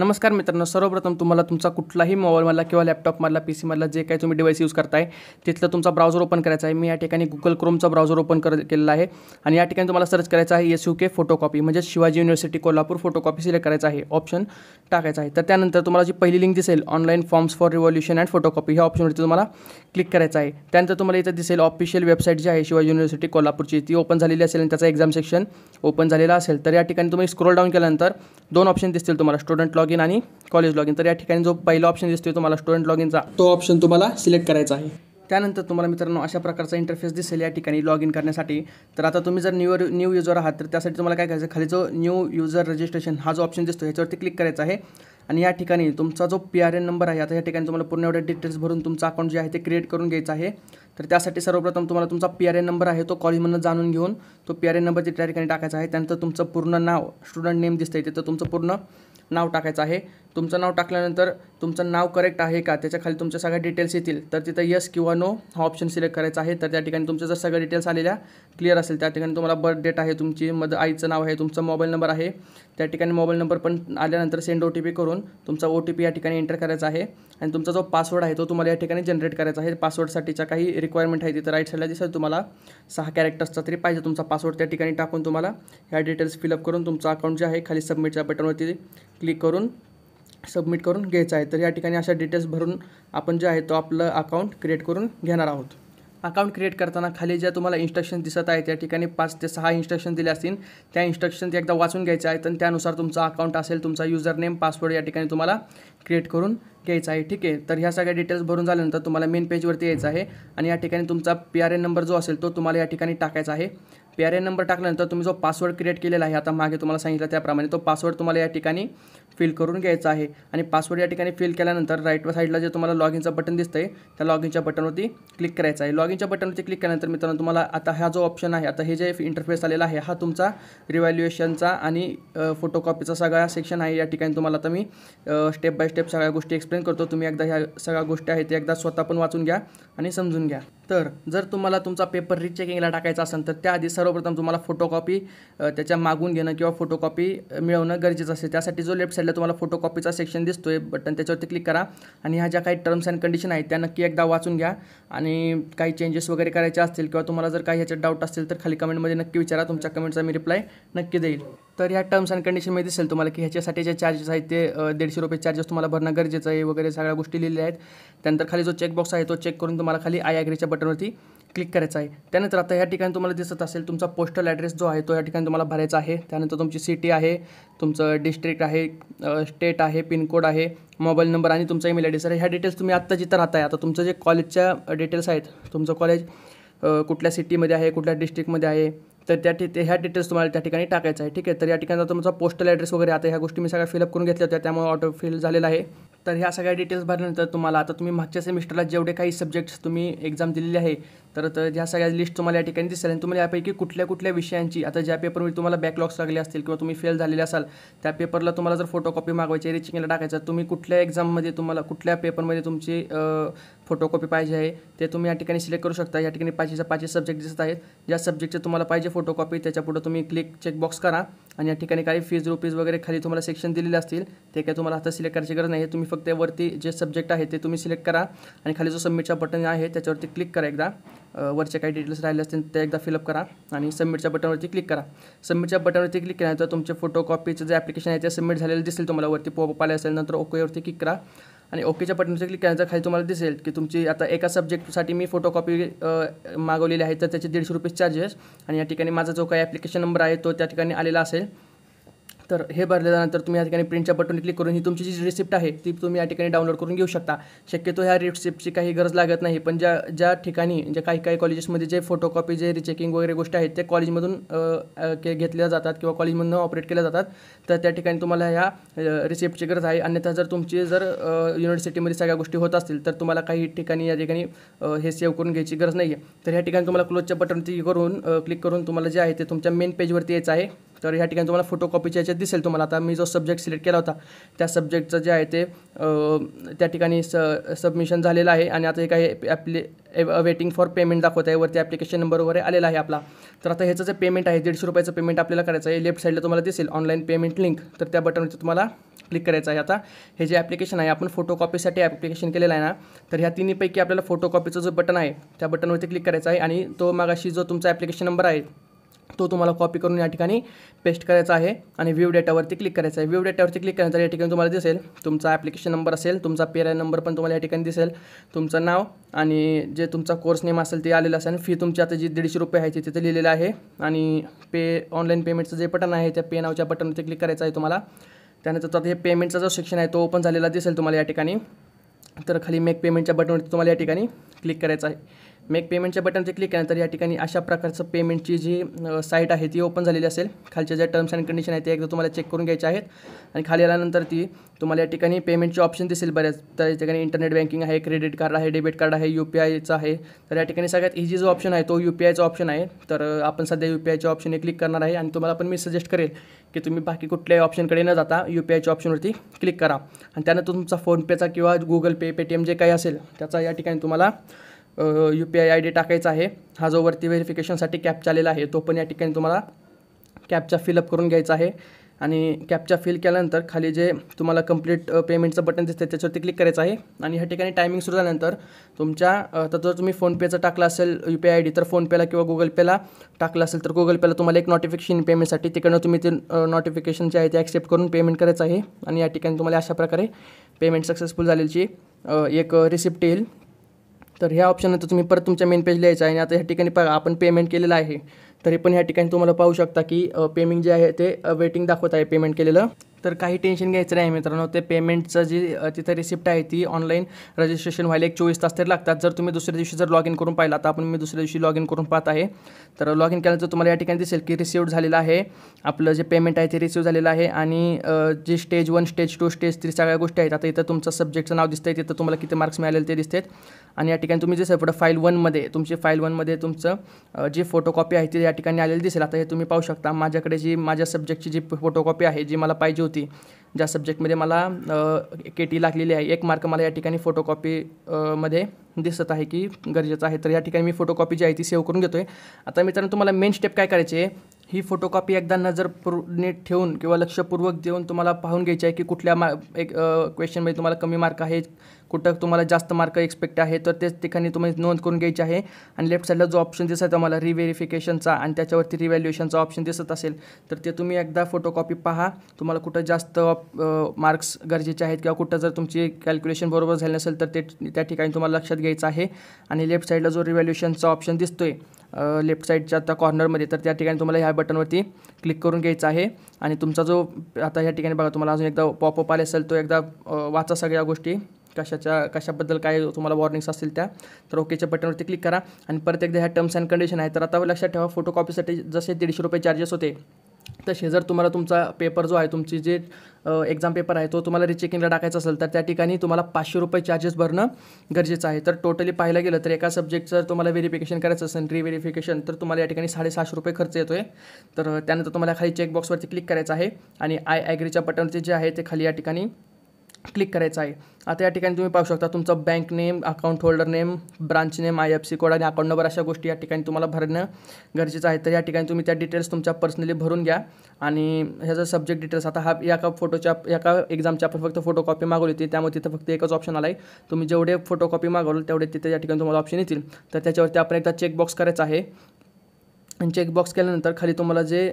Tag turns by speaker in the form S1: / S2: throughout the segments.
S1: नमस्कार मित्रांनो सर्वप्रथम तुम्हाला तुमचा कुठलाही मोबाईलमधला किंवा लॅपटॉपमधला पी सीमधला जे काही तुम्ही डिवाईस यूज करताय तिथलं तुमचा ब्राउझर ओपन करायचा आहे मी या ठिकाणी गुगल क्रोमचा ब्राउझर ओपन केलेला आहे आणि या ठिकाणी तुम्हाला सर्च म्हणजे करायचं आहे एस यू के फोटोकॉपी म्हणजे Shivaji university Kolhapur photocopy select करायचं आहे ऑप्शन टाकायचं आहे तर त्यानंतर तुम्हाला जी पहिली लिंक दिसेल online forms for revaluation and photocopy ह्या ऑप्शनवरती तुम्हाला क्लिक करायचं आहे त्यानंतर तुम्हाला इथं दिसेल ऑफिशियल वेबसाईट जी आहे शिवाजी युनिव्हर्सिटी कोल्हापूरची ती ओपन झालेली असेल आणि त्याचा एक्झाम सेक्शन ओपन झालेला असेल तर या ठिकाणी तुम्ही स्क्रोल डाऊन केल्यानंतर दोन ऑप्शन दिसतील तुम्हाला स्टुडंट लॉग लॉग इन आणि कॉलेज लॉग इन तर या ठिकाणी जो पहिला ऑप्शन दिसतोय तुम्हाला स्टुडंट लॉग तो ऑप्शन तुम्हाला सिलेक्ट करायचा आहे त्यानंतर तुम्हाला मित्रांनो अशा प्रकारचा इंटरफेस दिसेल या ठिकाणी लॉग इन करण्यासाठी तर आता तुम्ही जर न्यू न्यू युजर आहात तर त्यासाठी तुम्हाला काय करायचं खाली जो न्यू युजर रजिस्ट्रेशन हा जो ऑप्शन दिसतो ह्याच्यावरती क्लिक करायचा आहे आणि या ठिकाणी तुमचा जो पी आर एन नंबर आहे आता या ठिकाणी तुम्हाला पूर्ण एवढ्या डिटेल्स भरून तुमचा अकाउंट जे आहे ते क्रिएट करून घ्यायचं आहे तर त्यासाठी सर्वप्रथम तुम्हाला तुमचा पी आर एन नंबर आहे तो कॉलेजमधून जाणून घेऊन तो पी आर एन नंबर त्या ठिकाणी टाकायचा आहे त्यानंतर तुमचं पूर्ण नाव स्टुडंट नेम दिसतं आहे तिथं तुमचं पूर्ण नाव टाकायचं आहे तुमचं नाव टाकल्यानंतर तुमचं नाव करेक्ट आहे का त्याच्या खाली तुमच्या सगळ्या डिटेल्स येतील तर तिथं यस किंवा नो हा ऑप्शन सिलेक्ट करायचा आहे तर त्या ठिकाणी तुमच्या जर सगळ्या डिटेल्स आलेल्या क्लिअर असेल त्या ठिकाणी तुम्हाला बर्थ डेट आहे तुमची मद आईचं नाव आहे तुमचा मोबाईल नंबर आहे त्या ठिकाणी मोबाईल नंबर पण आल्यानंतर सेंड ओ टी पी करून तुमचा ओ टी पी या ठिकाणी एंटर करायचा आहे आणि तुमचा जो पासवर्ड आहे तो तुम्हाला या ठिकाणी जनरेट करायचा आहे पासवर्डसाठीच्या काही रिक्वायरमेंट आहे तिथं राईट साईडला दिसेल तुम्हाला सहा कॅरेक्टर्सचा तरी पाहिजे तुमचा पासवर्ड त्या ठिकाणी टाकून तुम्हाला ह्या डिटेल्स फिलअप करून तुमचा अकाउंट जे आहे खाली सबमिटच्या बटनवरती क्लिक करून सबमिट करून घ्यायचा आहे तर या ठिकाणी अशा डिटेल्स भरून आपण जे आहे तो आपलं अकाउंट क्रिएट करून घेणार आहोत अकाउंट क्रिएट करताना खाली ज्या तुम्हाला इंस्ट्रक्शन दिसत आहेत त्या ठिकाणी पाच ते सहा इन्स्ट्रक्शन दिल्या असतील त्या इन्स्ट्रक्शन एकदा वाचून घ्यायचं आहेत आणि त्यानुसार तुमचा अकाउंट असेल तुमचा युजर नेम पासवर्ड या ठिकाणी तुम्हाला क्रिएट करून घ्यायचा आहे ठीक आहे तर ह्या सगळ्या डिटेल्स भरून झाल्यानंतर तुम्हाला मेन पेजवरती यायचं आहे आणि या ठिकाणी तुमचा पी आर एन नंबर जो असेल तो तुम्हाला या ठिकाणी टाकायचा आहे पी आर एन नंबर टाकल्यानंतर तुम्ही जो पासवर्ड क्रिएट केलेला आहे आता मागे तुम्हाला सांगितलं त्याप्रमाणे तो पासवर्ड तुम्हाला या ठिकाणी फिल करून घ्यायचा आहे आणि पासवर्ड या ठिकाणी फिल केल्यानंतर राईट साईडला जे तुम्हाला लॉग इनचं बटन दिसतंय आहे त्या लॉग इनच्या बटनवरती क्लिक करायचं आहे लॉग इनच्या बटनवरती क्लिक केल्यानंतर मित्रांनो तुम्हाला आता हा जो ऑप्शन आहे आता हे जे इंटरफेस आलेला आहे हा तुमचा रिव्हॅल्युएशनचा आणि फोटोकॉपीचा सगळा सेक्शन आहे या ठिकाणी तुम्हाला आता मी स्टेप बाय स्टेप सगळ्या गोष्टी एक्सप्लेन करतो तुम्ही एकदा ह्या सगळ्या गोष्टी आहेत ते एकदा स्वतः पण वाचून घ्या आणि समजून घ्या तर जर तुम्हाला तुमचा पेपर रिचेकिंगला टाकायचा असेल तर त्याआधी सर्वप्रथम तुम्हाला फोटोकॉपी त्याच्या मागून घेणं किंवा फोटोकॉपी मिळवणं गरजेचं असेल त्यासाठी जो लेफ्ट साईडला तुम्हाला फोटोकॉपीचा सेक्शन दिसतोय बटन त्याच्यावरती क्लिक करा आणि ह्या ज्या काही टर्म्स अँड कंडिशन आहेत त्या नक्की एकदा वाचून घ्या आणि काही चेंजेस वगैरे करायचे असतील किंवा तुम्हाला जर काही ह्याच्यात डाऊट असतील तर खाली कमेंटमध्ये नक्की विचारा तुमच्या कमेंटचा मी रिप्लाय नक्की देईल तर ह्या टर्म्स अँड कंडिशनमध्ये दिसेल तुम्हाला की ह्याच्यासाठी जे चार्जेस आहेत ते दीडशे रुपये चार्जेस तुम्हाला भरणं गरजेचं आहे वगैरे सगळ्या गोष्टी लिहिल्या आहेत त्यानंतर खाली जो चेकबॉक्स आहे तो चेक करून तुम्हाला खाली आय ॲग्रीच्या बटनवरती क्लिक करायचं आहे त्यानंतर आता या ठिकाणी तुम्हाला दिसत असेल तुमचा पोस्टल ॲड्रेस जो आहे तो या ठिकाणी तुम्हाला भरायचा आहे त्यानंतर तुमची सिटी आहे तुमचं डिस्ट्रिक्ट आहे स्टेट आहे पिनकोड आहे मोबाईल नंबर आणि तुमचा ईमेल आय आहे सर ह्या डिटेल्स तुम्ही आत्ता जिथं राहताय आता तुमचं जे कॉलेजच्या डिटेल्स आहेत तुमचं कॉलेज कुठल्या सिटीमध्ये आहे कुठल्या डिस्ट्रिक्टमध्ये आहे तर त्या ठिक ह्या डिटेल्स तुम्हाला त्या ठिकाणी टाकायचं आहे ठीक आहे तर या ठिकाणी तुमचा पोस्टल ॲड्रेस वगैरे आता ह्या गोष्टी मी सगळ्या फिलअप करून घेतल्या होत्या त्यामुळे ऑटो फिल झालेलं आहे तर ह्या सगळ्या डिटेल्स भरल्यानंतर तुम्हाला आता तुम्ही मागच्या सेमिस्टरला जेवढे काही सब्जेक्ट्स तुम्ही एक्झाम दिलेले आहे तर ह्या सगळ्या लिस्ट तुम्हाला या ठिकाणी दिसेल आणि तुम्हाला यापैकी कुठल्या कुठल्या विषयांची आता ज्या पेपरमध्ये तुम्हाला बॅकलॉग्स लागले असतील किंवा तुम्ही फेल झालेले असाल त्या पेपरला तुम्हाला जर फोटोकॉपी मागवायची रिचिंगला टाकायचं तुम्ही कुठल्या एक्झाममध्ये तुम्हाला कुठल्या पेपरमध्ये तुमची फोटोकॉपी पाहिजे आहे ते तुम्ही या ठिकाणी सिलेक्ट करू शकता या ठिकाणी पाचशे पाचशे सब्जेक्ट दिसत आहेत ज्या सब्जेक्टचे तुम्हाला पाहिजे फोटोकॉपी त्याच्यापुढं तुम्ही क्लिक चेकबॉक्स करा आणि या ठिकाणी काही फीज रुपीज वगैरे खाली तुम्हाला सेक्शन दिलेले असतील ते काय तुम्हाला आता सिलेक्ट करायची गरज नाही तुम्ही फक्त वरती जे सब्जेक्ट आहे ते तुम्ही सिलेक्ट करा आणि खाली जो सबमिटचा बटन आहे त्याच्यावरती क्लिक करा एकदा वरचे काही डिटेल्स राहिले असतील ते एकदा फिलअप करा आणि सबमिटच्या बटनवरती क्लिक करा सबमिटच्या बटनवरती क्लिक केल्यानंतर तुमचे फोटो कॉपीचं जे ॲप्लिकेशन आहे ते सबमिट झालेलं दिसेल तुम्हाला वरती पॉप आले असेल नंतर ओकेवरती क्लिक करा आणि ओकेच्या बटनचं क्लिक केल्याचा खाली तुम्हाला दिसेल की तुमची आता एका सब्जेक्टसाठी मी फोटोकॉपी मागवलेली आहे तर त्याचे दीडशे रुपये चार्जेस आणि या ठिकाणी माझा जो काही ॲप्लिकेशन नंबर आहे तो त्या ठिकाणी आलेला असेल तर हे भरल्यानंतर तुम्ही या ठिकाणी प्रिंटच्या बटन क्लिक करून ही तुमची जी रिसिप्ट आहे ती तुम्ही या ठिकाणी डाउनलोड करून घेऊ शकता शक्यतो ह्या रिसिप्टची काही गरज लागत नाही पण ज्या ज्या ठिकाणी ज्या काही काही कॉलेजेसमध्ये जे फोटोकॉपी जे रिचेकिंग वगैरे गोष्टी आहेत ते कॉलेजमधून घेतल्या जातात किंवा कॉलेजमधून ऑपरेट केल्या जातात तर त्या ठिकाणी तुम्हाला ह्या रिसिप्टची गरज आहे अन्यथा जर तुमची जर युनिव्हर्सिटीमध्ये सगळ्या गोष्टी होत असतील तर तुम्हाला काही ठिकाणी या ठिकाणी हे सेव्ह करून घ्यायची गरज नाही आहे तर ह्या ठिकाणी तुम्हाला क्लोजच्या बटनवरती करून क्लिक करून तुम्हाला जे आहे ते तुमच्या मेन पेजवरती यायचं आहे तर ह्या ठिकाणी तुम्हाला फोटोकॉपीच्या याच्यात दिसेल तुम्हाला आता मी जो सब्जेक्ट सिलेक्ट केला होता त्या सब्जेक्टचं जे आहे ते त्या ठिकाणी स सबमिशन झालेलं आहे आणि आता हे काही ॲप्लि वेटिंग फॉर पेमेंट दाखवत आहे वरती ॲप्लिकेशन नंबर वगैरे आलेला आहे आपला तर आता ह्याचं जे पेमेंट आहे दीडशे रुपयाचं पेमेंट आपल्याला करायचं आहे लेफ्ट साईडला तुम्हाला दिसेल ऑनलाईन पेमेंट लिंक तर त्या बटनवरती तुम्हाला क्लिक करायचं आहे आता हे जे ॲप्लिकेशन आहे आपण फोटोकॉपीसाठी ॲप्लिकेशन केलेलं आहे ना तर ह्या तिन्हीपैकी आपल्याला फोटोकॉपीचं जो बटन आहे त्या बटनवरती क्लिक करायचं आहे आणि तो मागाशी जो तुमचा ॲप्लिकेशन नंबर आहे तो तुम्हाला कॉपी करून या ठिकाणी पेस्ट करायचा आहे आणि व्यू डेटावरती क्लिक करायचा आहे व्यू डेटावरती क्लिक करायचं या ठिकाणी तुम्हाला दिसेल तुमचा ॲप्लिकेशन नंबर असेल तुमचा पेर नंबर पण तुम्हाला या ठिकाणी दिसेल तुमचं नाव आणि जे तुमचा कोर्स नेम असेल ते आलेलं असेल फी तुमची आता जी दीडशे रुपये आहे ती तिथे लिहिलेलं आहे आणि पे ऑनलाईन पेमेंटचं जे बटन आहे त्या पे नावच्या बटनवरती क्लिक करायचं आहे तुम्हाला त्यानंतर हे पेमेंटचा जो सेक्शन आहे तो ओपन झालेला दिसेल तुम्हाला या ठिकाणी तर खाली मेक पेमेंटच्या बटनवरती तुम्हाला या ठिकाणी क्लिक करायचं आहे मेक पेमेंटच्या बटनचे क्लिक केल्यानंतर या ठिकाणी अशा प्रकारचं पेमेंटची जी साईट आहे ती ओपन झालेली असेल खालच्या ज्या टर्म्स अँड कंडिशन आहेत ते एकदा तुम्हाला चेक करून घ्यायचे आहेत आणि खाली आल्यानंतर ती तुम्हाला या ठिकाणी पेमेंटचे ऑप्शन दिसेल बऱ्याच तर या ठिकाणी इंटरनेट बँकिंग आहे क्रेडिट कार्ड आहे डेबिट कार्ड आहे यू पी आयचा आहे तर या ठिकाणी सगळ्यात इजी जो ऑप्शन आहे तो यू पी आयचा ऑप्शन आहे तर आपण सध्या यू पी आयच्या ऑप्शनने क्लिक करणार आहे आणि तुम्हाला पण मी सजेस्ट करेल की तुम्ही बाकी कुठल्याही ऑप्शनकडे न जाता यू पी आयच्या ऑप्शनवरती क्लिक करा आणि त्यानंतर तुमचा फोनपेचा किंवा गुगल पे पेटीएम जे काही असेल त्याचा या ठिकाणी तुम्हाला U P I I D टाकायचा आहे हा जो वरती व्हेरिफिकेशनसाठी कॅप चालेला आहे तो पण या ठिकाणी तुम्हाला कॅपचा फिलअप करून घ्यायचा आहे आणि कॅपचा फिल केल्यानंतर खाली जे तुम्हाला कंप्लीट पेमेंटचं बटन दिसतं त्याच्यावरती क्लिक करायचं आहे आणि ह्या ठिकाणी टायमिंग सुरू झाल्यानंतर तुमच्या तर जर तुम्ही फोनपेचं टाकलं असेल U P I I D तर फोनपेला किंवा गुगल पेला टाकलं असेल तर गुगल पेला तुम्हाला एक नोटिफिकेशन पेमेंटसाठी तिकडनं तुम्ही ते नोटिफिकेशन जे आहे ते ॲक्सेप्ट करून पेमेंट करायचं आहे आणि या ठिकाणी तुम्हाला अशा प्रकारे पेमेंट सक्सेसफुल झालेली एक रिसिप्ट येईल तर ह्या ऑप्शननंतर तुम्ही परत तुमच्या मेन पेजला यायचं आहे आणि आता ह्या ठिकाणी पहा आपण पेमेंट केलेलं आहे तरी पण ह्या ठिकाणी तुम्हाला पाहू शकता की पेमेंट जे आहे ते वेटिंग दाखवत आहे पेमेंट केलेलं तर काही टेन्शन घ्यायचं नाही मित्रांनो ते पेमेंटचं जी तिथं रिसिप्ट आहे ती ऑनलाईन रजिस्ट्रेशन व्हायला एक चोवीस तास तरी लागतात जर तुम्ही दुसऱ्या दिवशी जर लॉग इन करून पाहिला तर आपण मी दुसऱ्या दिवशी लॉग इन करून पाहत आहे तर लॉग इन केल्यानंतर तुम्हाला या ठिकाणी दिसेल की रिसिव्ह झालेलं आहे आपलं जे पेमेंट आहे ते रिसिव्ह झालेलं आहे आणि जे stage one stage two stage three सगळ्या गोष्टी आहेत आता इथं तुमचं सब्जेक्टचं नाव दिसतंय आहे तिथं तुम्हाला किती मार्क्स मिळालेले ते दिसतात आणि या ठिकाणी तुम्ही जसं पुढं फाईल वनमध्ये तुमची फाईल वनमध्ये तुमचं जी फोटोकॉपी आहे ती या ठिकाणी आलेली दिसेल आता हे तुम्ही पाहू शकता माझ्याकडे जी माझ्या सब्जेक्टची जी फोटोकॉपी आहे जी मला पाहिजे होती ज्या सब्जेक्टमध्ये मला केटी टी लागलेली आहे एक मार्क मला या ठिकाणी मध्ये दिसत आहे की गरजेचं आहे तर या ठिकाणी मी फोटोकॉपी जी आहे ती सेव्ह करून घेतो आहे आता मित्रांनो तुम्हाला मेन स्टेप काय करायची आहे ही फोटोकॉपी एकदा नजर पूर नीट ठेवून किंवा लक्षपूर्वक देऊन तुम्हाला पाहून घ्यायची आहे की कुठल्या मा एक क्वेश्चनमध्ये तुम्हाला कमी मार्क आहे कुठं तुम्हाला जास्त मार्क एक्सपेक्ट आहे तर तेच ठिकाणी तुम्ही नोंद करून घ्यायची आहे आणि लेफ्ट साईडला जो ऑप्शन दिसत आहे तुम्हाला रिव्हेरिफिकेशनचा आणि त्याच्यावरती रिव्हॅल्युएशनचा ऑप्शन दिसत असेल तर ते तुम्ही एकदा फोटोकॉपी पहा तुम्हाला कुठं जास्त मार्क्स गरजेचे आहेत किंवा कुठं जर तुमची कॅल्क्युलेशन बरोबर झाली नसेल तर ते त्या ठिकाणी तुम्हाला लक्षात घ्यायचं आहे आणि लेफ्ट साईडला जो रिव्हॅल्युएशनचा ऑप्शन आहे लेफ्ट साईडच्या आता कॉर्नरमध्ये तर त्या ठिकाणी तुम्हाला ह्या बटनवरती क्लिक करून घ्यायचं आहे आणि तुमचा जो आता ह्या ठिकाणी बघा तुम्हाला अजून एकदा पॉपअप आले असेल तो एकदा वाचा सगळ्या गोष्टी कशाच्या कशाबद्दल काय तुम्हाला वॉर्निंग्स असतील त्या तर ओकेच्या बटनवरती क्लिक करा आणि परत एकदा ह्या टर्म्स अँड कंडिशन आहे तर आता लक्षात ठेवा फोटोकॉपीसाठी जसे दीडशे रुपये चार्जेस होते तसे जर तुम्हाला तुमचा पेपर जो आहे तुमची जे एक्झाम पेपर आहे तो तुम्हाला रिचेकिंगला टाकायचा असेल तर त्या ठिकाणी तुम्हाला पाचशे रुपये चार्जेस भरणं गरजेचं आहे तर टोटली पाहायला गेलं तर एका सब्जेक्ट जर तुम्हाला व्हेरिफिकेशन करायचं असेल व्हेरिफिकेशन तर तुम्हाला या ठिकाणी साडेसहाशे रुपये खर्च येतो आहे तर त्यानंतर तुम्हाला खाली चेकबॉक्सवरती क्लिक करायचं आहे आणि आय ॲग्रीच्या बटनचे जे आहे ते खाली या ठिकाणी क्लिक करायचं आहे आता या ठिकाणी तुम्ही पाहू शकता तुमचं bank name account holder name branch name I F C code आणि अकाउंट नंबर अशा गोष्टी या ठिकाणी तुम्हाला भरणं गरजेचं आहे तर या ठिकाणी तुम्ही त्या डिटेल्स तुमच्या पर्सनली भरून घ्या आणि ह्याचा सब्जेक्ट डिटेल्स आता हा एका फोटोच्या एका एक्झामच्या आपण फक्त फोटोकॉपी मागवली होती त्यामुळे तिथं फक्त एकच ऑप्शन आला आहे तुम्ही जेवढे फोटोकॉपी मागवलं तेवढे तिथे या ठिकाणी तुम्हाला ऑप्शन येतील तर त्याच्यावरती आपण एकदा चेकबॉक्स करायचा आहे चेकबॉक्स केल्यानंतर खाली तुम्हाला जे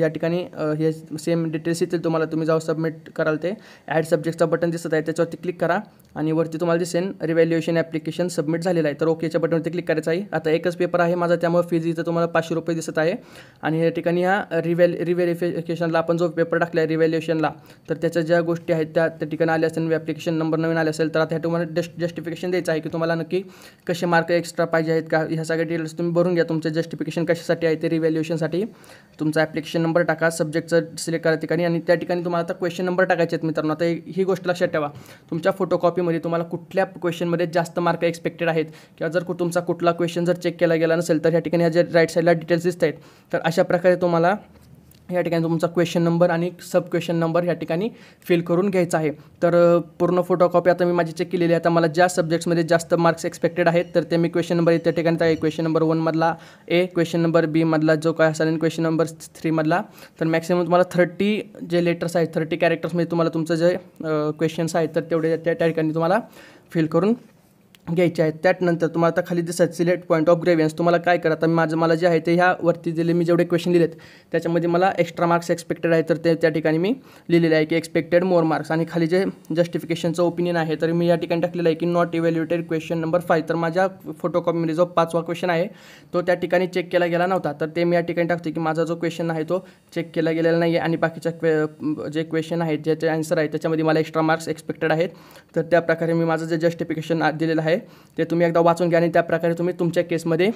S1: या ठिकाणी हे सेम डिटेल्स येतील तुम्हाला तुम्ही जाऊ सबमिट कराल ते ॲड सब्जेक्टचा बटन दिसत आहे त्याच्यावरती क्लिक करा आणि वरती तुम्हाला दिसेन रिव्हॅल्युएशन ॲप्लिकेशन सबमिट झालेलं आहे तर ओकेच्या बटनवरती क्लिक करायचं आहे आता एकच पेपर आहे माझा त्यामुळे फीज इथं तुम्हाला पाचशे रुपये दिसत आहे आणि या ठिकाणी ह्या रिव्हॅल रिव्हॅलिफिकेशनला आपण जो पेपर टाकला आहे रिव्हॅल्युएशनला तर त्याच्या ज्या गोष्टी आहेत त्या त्या ठिकाणी आल्या असेल ॲप्लिकेशन नंबर नवीन आले असेल तर आता ह्या तुम्हाला जस्ट जस्टिफिकेशन द्यायचं आहे की तुम्हाला नक्की कसे मार्क एक्स्ट्रा पाहिजे आहेत का ह्या सगळ्या डिटेल्स तुम्ही भरून घ्या तुमचे जस्टिफिकेशन कशासाठी साठी आहे ते रिव्हॅल्युएशनसाठी तुमचा ॲप्लिकेशन नंबर टाका सब्जेक्टचं सिलेक्ट करा ठिकाणी आणि त्या ठिकाणी तुम्हाला आता क्वेश्चन नंबर टाकायचे आहेत मित्रांनो आता ही गोष्ट लक्षात ठेवा तुमच्या फोटोकॉपीमध्ये तुम्हाला कुठल्या क्वेश्चनमध्ये जास्त मार्क एक्सपेक्टेड आहेत किंवा जर तुमचा कुठला क्वेश्चन जर चेक केला गेला नसेल तर या ठिकाणी ह्या जे राईट साईडला डिटेल्स दिसत आहेत तर अशा प्रकारे तुम्हाला या ठिकाणी तुमचा क्वेश्चन नंबर आणि सब क्वेश्चन नंबर या ठिकाणी फिल करून घ्यायचा आहे तर पूर्ण फोटोकॉपी आता मी माझी चेक केलेली आहे आता मला ज्या सब्जेक्ट्समध्ये जास्त मार्क्स एक्सपेक्टेड आहेत तर ते मी क्वेश्चन नंबर त्या ठिकाणी आहे क्वेश्चन नंबर वनमधला ए क्वेश्चन नंबर बीमधला जो काय असेल आणि क्वेश्चन नंबर थ्रीमधला तर मॅक्सिमम तुम्हाला थर्टी जे लेटर्स आहेत थर्टी कॅरेक्टर्समध्ये तुम्हाला तुमचं जे क्वेश्चन्स आहेत तर तेवढे त्या ठिकाणी तुम्हाला फिल करून घ्यायचे आहेत त्यानंतर तुम्हाला आता खाली दिसत सिलेक्ट पॉईंट ऑफ ग्रेव्हियन्स तुम्हाला काय करा आता माझं मला जे आहे ते ह्यावरती दिले मी जेवढे क्वेश्चन लिहिलेत त्याच्यामध्ये मला एक्स्ट्रा मार्क्स एक्सपेक्टेड आहे तर ते त्या ठिकाणी मी लिहिलेले आहे की एक्सपेक्टेड मोर मार्क्स आणि खाली जे जस्टिफिकेशनचं ओपिनियन आहे तर मी या ठिकाणी टाकलेलं आहे की not evaluated question number five तर माझ्या फोटोकॉपीमध्ये जो पाचवा क्वेश्चन आहे तो त्या ठिकाणी चेक केला गेला नव्हता तर ते मी या ठिकाणी टाकतो की माझा जो क्वेश्चन आहे तो चेक केला गेलेला नाही आहे आणि बाकीच्या क्वे जे क्वेश्चन आहेत ज्याचे आन्सर आहे त्याच्यामध्ये मला एक्स्ट्रा मार्क्स एक्सपेक्टेड आहेत तर त्याप्रकारे मी माझं जे जस्टिफिकेशन दिलेलं आहे ते तुम्ही एकदा वाचून घ्या आणि त्याप्रकारे तुम्ही तुमच्या केसमध्ये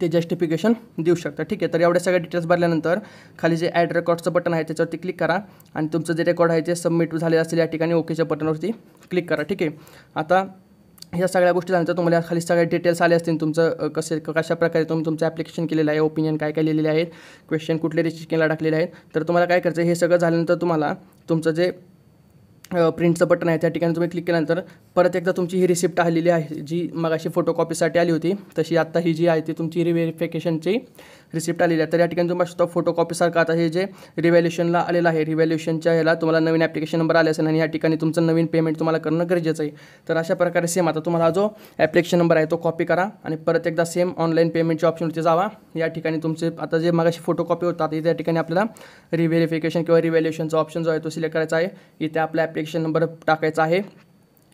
S1: ते जस्टिफिकेशन देऊ शकता ठीक आहे तर एवढ्या सगळ्या डिटेल्स भरल्यानंतर खाली जे ॲड रेकॉर्डचं बटन आहे त्याच्यावरती क्लिक करा आणि तुमचं जे रेकॉर्ड आहे ते सबमिट झाले असेल या ठिकाणी ओकेच्या बटनवरती क्लिक करा ठीक आहे आता ह्या सगळ्या गोष्टी झाल्यानंतर तुम्हाला खाली सगळ्या डिटेल्स आले असतील तुमचं कसे कशा प्रकारे तुम्ही तुमचं ॲप्लिकेशन केलेलं आहे ओपिनियन काय काय लिहिलेले आहेत क्वेश्चन कुठले रिस्ट्रिक्शनला टाकलेले आहेत तर तुम्हाला काय करायचं हे सगळं झाल्यानंतर तुम्हाला तुमचं जे प्रिंटचं बटन आहे त्या ठिकाणी तुम्ही क्लिक केल्यानंतर परत एकदा तुमची ही रिसिप्ट आलेली आहे जी मगाशी फोटोकॉपीसाठी आली होती तशी आत्ता ही जी आहे ती तुमची रिव्हेरिफिकेशनची रिसिप्ट आलेली आहे तर या ठिकाणी तुम्हाला शकतो फोटोकॉपीसारखं आता हे जे रिव्हॅल्युशनला आलेलं आहे रिव्हॅल्युशनच्या ह्याला तुम्हाला नवीन ॲप्लिकेशन नंबर आले असेल आणि या ठिकाणी तुमचं नवीन पेमेंट तुम्हाला करणं गरजेचं आहे तर अशा प्रकारे सेम आता तुम्हाला जो ॲप्लिकेशन नंबर आहे तो कॉपी करा आणि परत एकदा सेम ऑनलाईन पेमेंटच्या ऑप्शनवरती जावा या ठिकाणी तुमचे आता जे मगाशी फोटोकॉपी होतात इथे या ठिकाणी आपल्याला रिव्हेरिफिकेशन किंवा रिव्हॅल्युशनचा ऑप्शन जो आहे तो सिलेक्ट करायचा आहे इथे आपला ॲप्लिकेशन नंबर टाकायचा आहे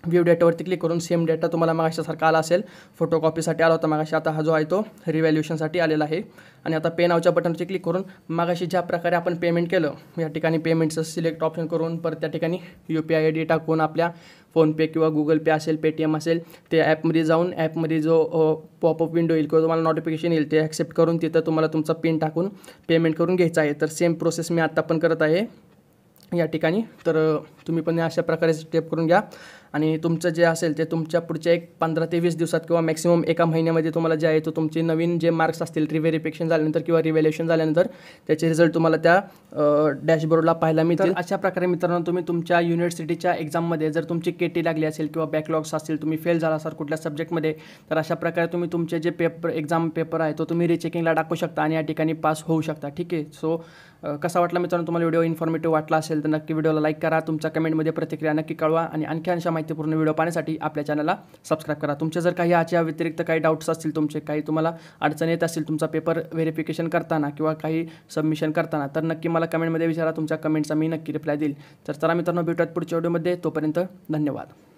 S1: व्ह्यू डेटावरती क्लिक करून सेम डेटा तुम्हाला मागाशासारखा आला असेल फोटोकॉपीसाठी आला होता मागाशी आता हा जो आहे तो रिव्हॅल्युएशनसाठी आलेला आहे आणि आता पे नावच्या बटनवरती क्लिक करून मागाशी ज्या प्रकारे आपण पेमेंट केलं या ठिकाणी पेमेंटचं सिलेक्ट ऑप्शन करून परत त्या ठिकाणी U P I I D टाकून आपल्या फोनपे किंवा गुगल पे असेल पेटीएम असेल ते ॲपमध्ये जाऊन ॲपमध्ये जो पॉपअप विंडो येईल किंवा तुम्हाला नोटिफिकेशन येईल ते ॲक्सेप्ट करून तिथं तुम्हाला तुमचा पिन टाकून पेमेंट करून घ्यायचा आहे तर सेम प्रोसेस मी आत्ता पण करत आहे या ठिकाणी तर तुम्ही पण अशा प्रकारे स्टेप करून घ्या आणि तुमचं जे असेल ते तुमच्या पुढच्या एक पंधरा ते वीस दिवसात किंवा मॅक्सिमम एका महिन्यामध्ये तुम्हाला जे आहे तो तुमचे नवीन जे मार्क्स असतील रिव्हेरिफिकेशन झाल्यानंतर किंवा रिव्हॅल्युएशन झाल्यानंतर त्याचे रिझल्ट तुम्हाला त्या डॅशबोर्डला पाहायला मिळतील अशा प्रकारे मित्रांनो तुम्ही तुमच्या युनिव्हर्सिटीच्या एक्झाममध्ये जर तुमची केटी लागली असेल किंवा बॅकलॉग्स असतील तुम्ही फेल झाला असाल कुठल्या सब्जेक्टमध्ये तर अशा प्रकारे तुम्ही तुमचे जे पेपर एक्झाम पेपर आहे तो तुम्ही रिचेकिंगला टाकू शकता आणि या ठिकाणी पास होऊ शकता ठीक आहे सो कसा वाटला मित्रांनो तुम्हाला व्हिडिओ इन्फॉर्मेटिव्ह वाटला असेल तर नक्की व्हिडिओला लाईक करा तुमच्या कमेंटमध्ये प्रतिक्रिया नक्की कळवा आणि आणखी अशा माहितीपूर्ण व्हिडिओ पाण्यासाठी आपल्या चॅनलला सबस्क्राईब करा तुमचे जर काही याच्या व्यतिरिक्त काही डाऊट्स असतील तुमचे काही तुम्हाला अडचण येत असतील तुमचा पेपर व्हेरिफिकेशन करताना किंवा काही सबमिशन करताना तर नक्की मला कमेंटमध्ये विचारा तुमच्या कमेंटचा मी नक्की रिप्लाय देईल तर चला मित्रांनो भेटूयात पुढच्या व्हिडिओमध्ये तोपर्यंत धन्यवाद